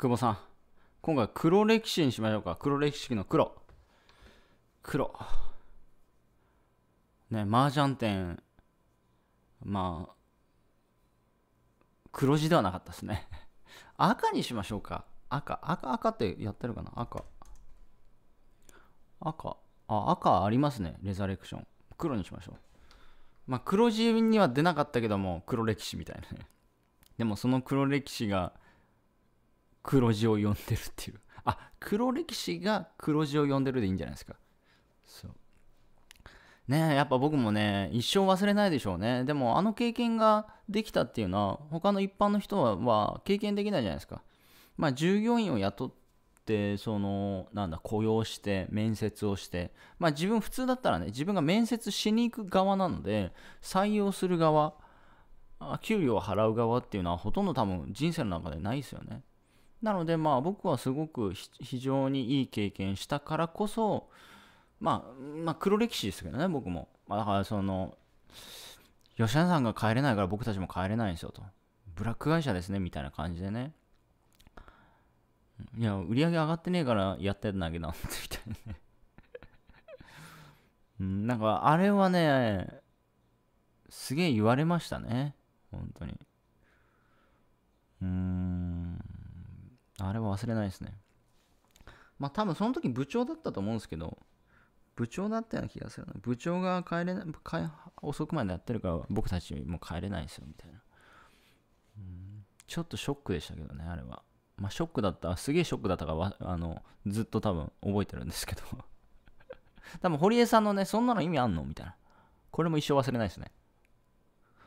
久保さん。今回黒歴史にしましょうか。黒歴史の黒。黒。ね、麻雀店、まあ、黒字ではなかったですね。赤にしましょうか。赤、赤、赤ってやってるかな赤。赤。あ、赤ありますね。レザレクション。黒にしましょう。まあ、黒字には出なかったけども、黒歴史みたいなね。でもその黒歴史が、黒字を読んでるっていう。あ、黒歴史が黒字を読んでるでいいんじゃないですか。そう。ねやっぱ僕もね、一生忘れないでしょうね。でも、あの経験ができたっていうのは、他の一般の人は、経験できないじゃないですか。まあ、従業員を雇って、その、なんだ、雇用して、面接をして、まあ、自分、普通だったらね、自分が面接しに行く側なので、採用する側、給料を払う側っていうのは、ほとんど多分、人生の中でないですよね。なのでまあ僕はすごく非常にいい経験したからこそ、まあ、まあ黒歴史ですけどね僕もだからその吉田さんが帰れないから僕たちも帰れないんですよとブラック会社ですねみたいな感じでねいや売り上げ上がってねえからやってんだけど みたいなね なんかあれはねすげえ言われましたね本当にうーんあれは忘れないですね。まあ多分その時部長だったと思うんですけど、部長だったような気がするな。部長が帰れない、遅くまでやってるから僕たちも帰れないですよ、みたいな。うん、ちょっとショックでしたけどね、あれは。まあショックだった、すげえショックだったから、あの、ずっと多分覚えてるんですけど。多分堀江さんのね、そんなの意味あんのみたいな。これも一生忘れないですね。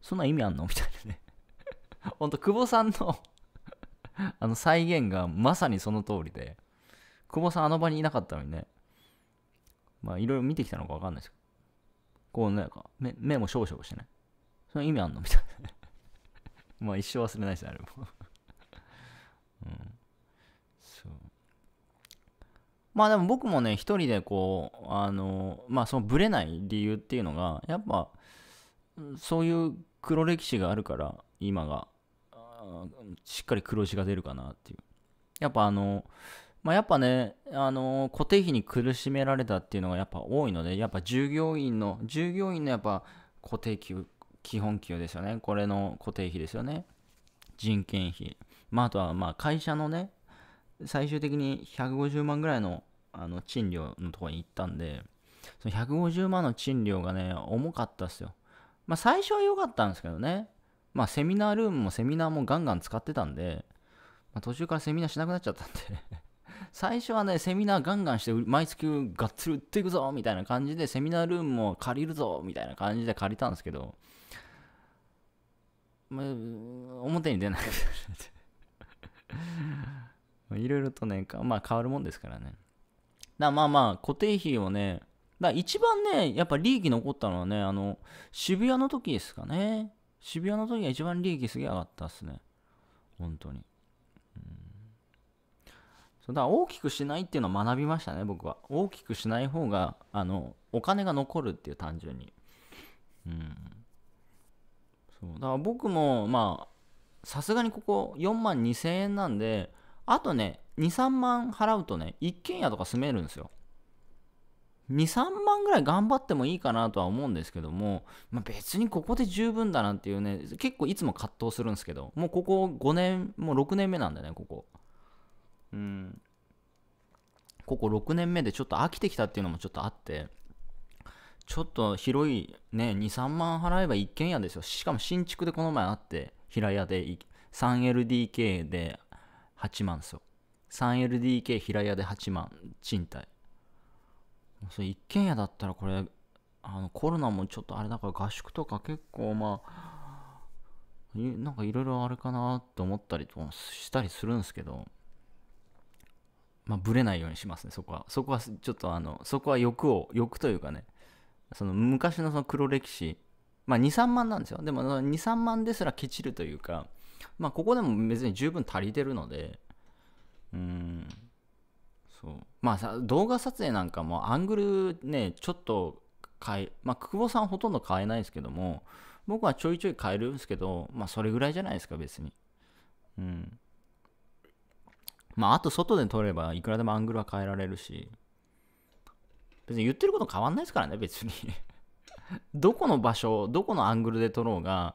そんな意味あんのみたいなね。ほんと、久保さんの あの再現がまさにその通りで、久保さんあの場にいなかったのにね、まあいろいろ見てきたのかわかんないですけど、こうね、目目も少々しょぼしてね、その意味あんのみたいな。まあ一生忘れないですね、あれも うん。そう。まあでも僕もね、一人でこう、あの、まあそのブレない理由っていうのが、やっぱ、そういう黒歴史があるから、今がしっかり黒字が出るかなっていう。やっぱあの、まあ、やっぱね、あの固定費に苦しめられたっていうのがやっぱ多いので、やっぱ従業員の、従業員のやっぱ固定給、基本給ですよね。これの固定費ですよね。人件費。まあ、あとはまあ会社のね、最終的に150万ぐらいのあの賃料のとこに行ったんで、その150万の賃料がね、重かったっすよ。まあ最初は良かったんですけどね。まあセミナールームもセミナーもガンガン使ってたんで、まあ、途中からセミナーしなくなっちゃったんで 最初はね、セミナーガンガンして、毎月がっつり売っていくぞみたいな感じで、セミナールームも借りるぞみたいな感じで借りたんですけど、まあ、表に出なくなっいろいろとね、まあ変わるもんですからね。だまあまあ、固定費をね、だ一番ね、やっぱ利益残ったのはね、あの、渋谷の時ですかね。渋谷の時が一番利益すげえ上がったっすね。本当に。うん。そうだから大きくしないっていうのを学びましたね、僕は。大きくしない方が、あの、お金が残るっていう単純に。うん。そう。だから僕も、まあ、さすがにここ4万2000円なんで、あとね、2、3万払うとね、一軒家とか住めるんですよ。23万ぐらい頑張ってもいいかなとは思うんですけども、まあ、別にここで十分だなっていうね結構いつも葛藤するんですけどもうここ5年もう6年目なんだよねここうんここ6年目でちょっと飽きてきたっていうのもちょっとあってちょっと広いね23万払えば一軒家ですよしかも新築でこの前あって平屋で 3LDK で8万ですよ 3LDK 平屋で8万賃貸それ一軒家だったらこれあのコロナもちょっとあれだから合宿とか結構まあなんかいろいろあれかなと思ったりとしたりするんですけどまあぶれないようにしますねそこはそこはちょっとあのそこは欲を欲というかねその昔のその黒歴史まあ23万なんですよでも23万ですらケチるというかまあここでも別に十分足りてるのでうーんそうまあさ動画撮影なんかもアングルねちょっと変えまあ久保さんほとんど変えないですけども僕はちょいちょい変えるんですけどまあそれぐらいじゃないですか別にうんまああと外で撮ればいくらでもアングルは変えられるし別に言ってること変わんないですからね別に どこの場所どこのアングルで撮ろうが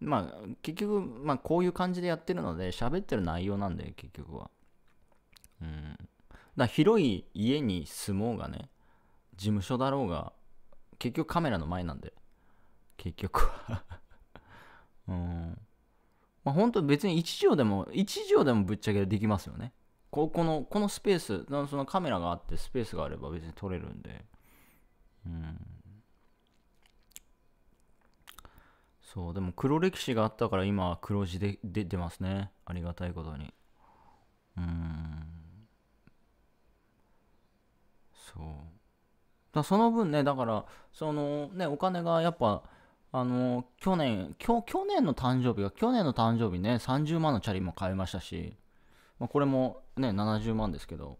まあ結局まあこういう感じでやってるので喋ってる内容なんで結局はうん、だ広い家に住もうがね事務所だろうが結局カメラの前なんで結局はうんまあ本当別に1畳でも1畳でもぶっちゃけできますよねここのこのスペースそのカメラがあってスペースがあれば別に撮れるんでうんそうでも黒歴史があったから今黒字で出てますねありがたいことにうんそうだその分ねだからそのねお金がやっぱあの去年去去年の誕生日が去年の誕生日ね30万のチャリも買いましたし、まあ、これもね70万ですけど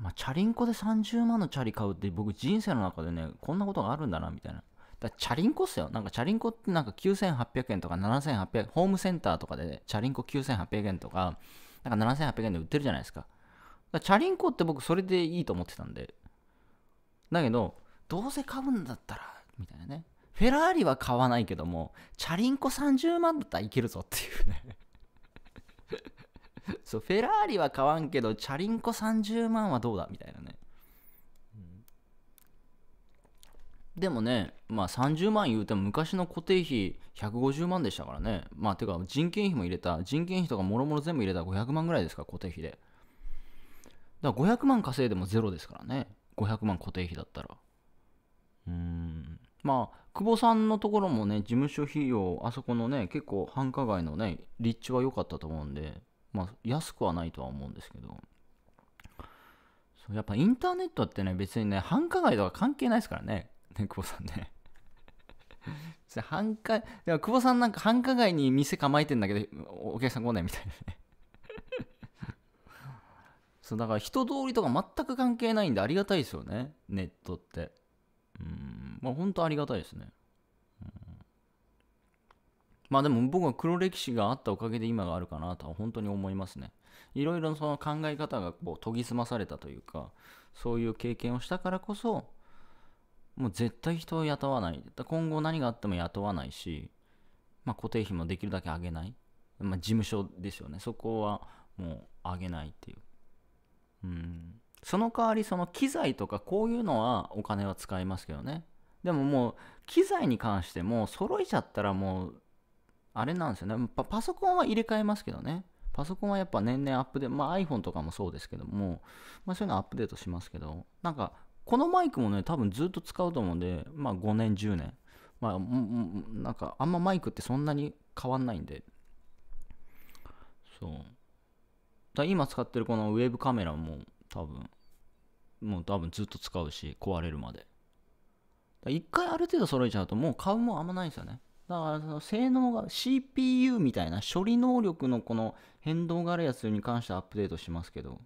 まあ、チャリンコで30万のチャリ買うって僕人生の中でねこんなことがあるんだなみたいなだチャリンコっすよなんかチャリンコってなんか9800円とか7800ホームセンターとかで、チャリンコ9800円とかなんか7800円で売ってるじゃないですかだチャリンコって僕それでいいと思ってたんで。だけど、どうせ買うんだったら、みたいなね。フェラーリは買わないけども、チャリンコ30万だったらいけるぞっていうね そう、フェラーリは買わんけど、チャリンコ30万はどうだみたいなね。でもね、まあ30万言うても昔の固定費150万でしたからね。まあてか人件費も入れた、人件費とかもろもろ全部入れたら500万ぐらいですか、固定費で。だから500万稼いでもゼロですからね。500万固定費だったら。うん。まあ、久保さんのところもね、事務所費用、あそこのね、結構繁華街のね、立地は良かったと思うんで、まあ、安くはないとは思うんですけど。そうやっぱインターネットってね、別にね、繁華街とか関係ないですからね。ね、久保さんね。繁華、久保さんなんか繁華街に店構えてんだけど、お客さん来ないみたいなね。そうだから人通りとか全く関係ないんでありがたいですよねネットってうんまあ本当ありがたいですね、うん、まあでも僕は黒歴史があったおかげで今があるかなとは本当に思いますねいろいろその考え方がこう研ぎ澄まされたというかそういう経験をしたからこそもう絶対人を雇わない今後何があっても雇わないし、まあ、固定費もできるだけ上げない、まあ、事務所ですよねそこはもう上げないっていううん、その代わりその機材とかこういうのはお金は使いますけどねでももう機材に関しても揃えちゃったらもうあれなんですよねパソコンは入れ替えますけどねパソコンはやっぱ年々アップデート、まあ、iPhone とかもそうですけども、まあ、そういうのアップデートしますけどなんかこのマイクもね多分ずっと使うと思うんでまあ5年10年まあなんかあんまマイクってそんなに変わんないんでそう今使ってるこのウェブカメラも多分、もう多分ずっと使うし、壊れるまで。一回ある程度揃えちゃうともう買うもんあんまないんですよね。だからその性能が CPU みたいな処理能力のこの変動があるやつに関してはアップデートしますけど、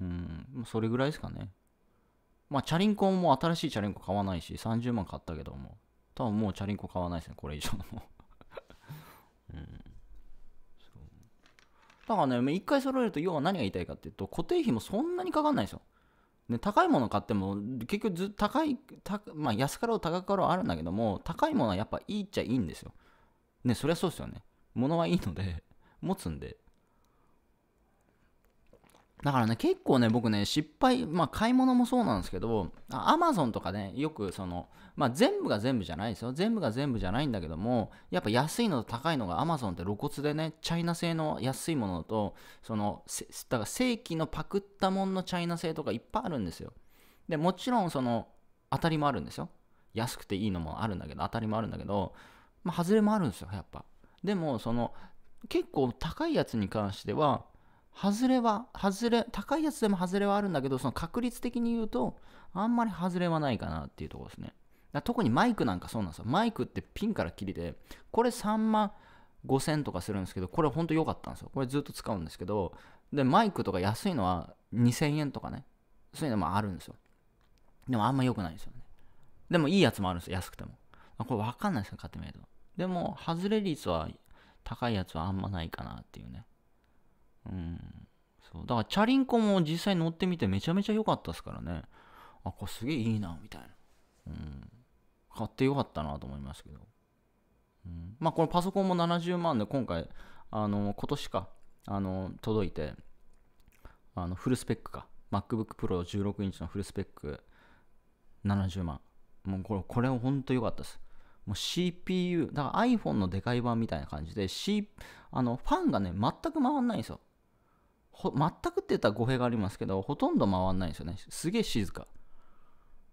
うん、それぐらいですかね。まあ、チャリンコも新しいチャリンコ買わないし、30万買ったけども、多分もうチャリンコ買わないですね、これ以上のも うんだからね、一回揃えると、要は何が言いたいかっていうと、固定費もそんなにかかんないですよ。ね、高いもの買っても、結局ず、高い、まあ、安かろう高かろうあるんだけども、高いものはやっぱいいっちゃいいんですよ。ね、そりゃそうですよね。物はいいので、持つんで、だからね、結構ね、僕ね、失敗、まあ、買い物もそうなんですけど、アマゾンとかね、よくその、まあ、全部が全部じゃないですよ。全部が全部じゃないんだけども、やっぱ安いのと高いのがアマゾンって露骨でね、チャイナ製の安いものと、その、だから正規のパクったもんのチャイナ製とかいっぱいあるんですよ。で、もちろんその、当たりもあるんですよ。安くていいのもあるんだけど、当たりもあるんだけど、まあ、外れもあるんですよ、やっぱ。でも、その、結構高いやつに関しては、外れは、外れ、高いやつでも外れはあるんだけど、その確率的に言うと、あんまり外れはないかなっていうところですね。だ特にマイクなんかそうなんですよ。マイクってピンから切りで、これ3万5000とかするんですけど、これほんと良かったんですよ。これずっと使うんですけど、で、マイクとか安いのは2000円とかね、そういうのもあるんですよ。でもあんま良くないんですよね。でもいいやつもあるんですよ、安くても。これわかんないですよ、買ってみると。でも、外れ率は高いやつはあんまないかなっていうね。うん。そう。だから、チャリンコも実際乗ってみてめちゃめちゃ良かったですからね。あ、これすげえいいな、みたいな。うん。買って良かったなと思いますけど。うん。まあ、これパソコンも70万で今回、あの、今年か、あの、届いて、あの、フルスペックか。MacBook Pro 16インチのフルスペック70万。もうこれ、これほんと良かったです。もう CPU、だから iPhone のでかい版みたいな感じで、C、あの、ファンがね、全く回んないんですよ。全くって言ったら語弊がありますけど、ほとんど回んないんですよね。すげえ静か。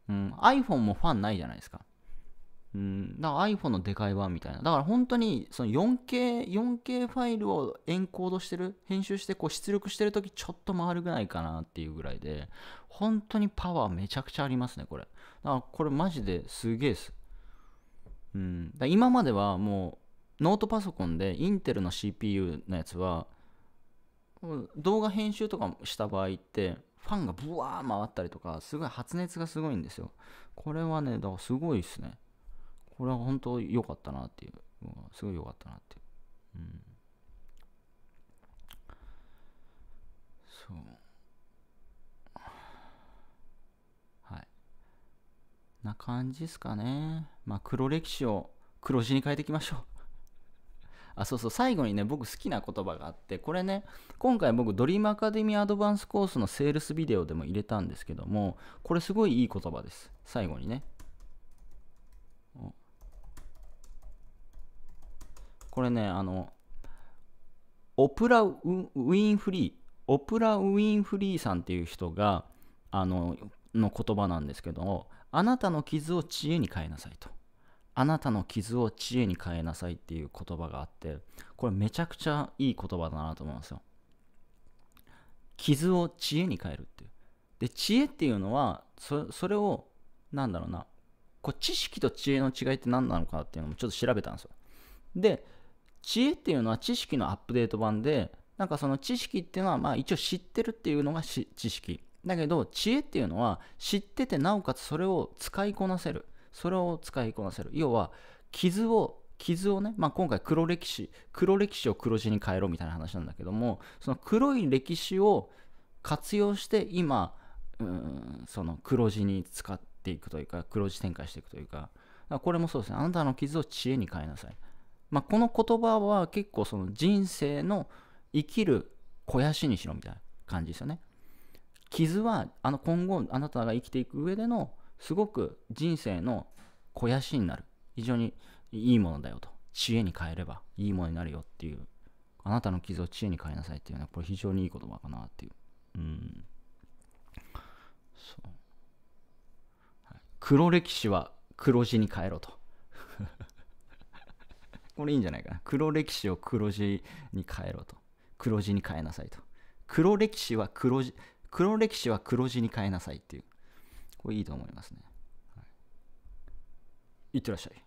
うん、iPhone もファンないじゃないですか。うん、だから iPhone のでかい版みたいな。だから本当にその 4K、4K ファイルをエンコードしてる、編集してこう出力してるときちょっと回るぐらいかなっていうぐらいで、本当にパワーめちゃくちゃありますね、これ。だからこれマジですげえです。うん、だ今まではもうノートパソコンでインテルの CPU のやつは動画編集とかした場合ってファンがブワー回ったりとかすごい発熱がすごいんですよこれはねだからすごいっすねこれは本当良かったなっていうすごい良かったなっていう、うん、そうはいな感じっすかねまあ黒歴史を黒字に変えていきましょうあ、そうそう、最後にね、僕好きな言葉があって、これね、今回僕、ドリームアカデミーアドバンスコースのセールスビデオでも入れたんですけども、これすごいいい言葉です。最後にね。これね、あの、オプラウ・ウィンフリー、オプラ・ウィンフリーさんっていう人が、あの、の言葉なんですけど、あなたの傷を知恵に変えなさいと。あなたの傷を知恵に変えなさいっていう言葉があってこれめちゃくちゃいい言葉だなと思うんですよ傷を知恵に変えるっていうで知恵っていうのはそれを何だろうなこう知識と知恵の違いって何なのかっていうのもちょっと調べたんですよで知恵っていうのは知識のアップデート版でなんかその知識っていうのはまあ一応知ってるっていうのが知識だけど知恵っていうのは知っててなおかつそれを使いこなせるそれを使いこなせる要は傷を傷をね、まあ、今回黒歴史黒歴史を黒字に変えろみたいな話なんだけどもその黒い歴史を活用して今うんその黒字に使っていくというか黒字展開していくというかこれもそうですねあなたの傷を知恵に変えなさい、まあ、この言葉は結構その人生の生きる肥やしにしろみたいな感じですよね傷はあの今後あなたが生きていく上でのすごく人生の肥やしになる非常にいいものだよと知恵に変えればいいものになるよっていうあなたの傷を知恵に変えなさいっていうのはこれ非常にいい言葉かなっていううんそう、黒歴史は黒字に変えろと これいいんじゃないかな黒歴史を黒字に変えろと黒字に変えなさいと黒歴史は黒字黒歴史は黒字に変えなさいっていうこれいいと思いますね。はい、いってらっしゃい。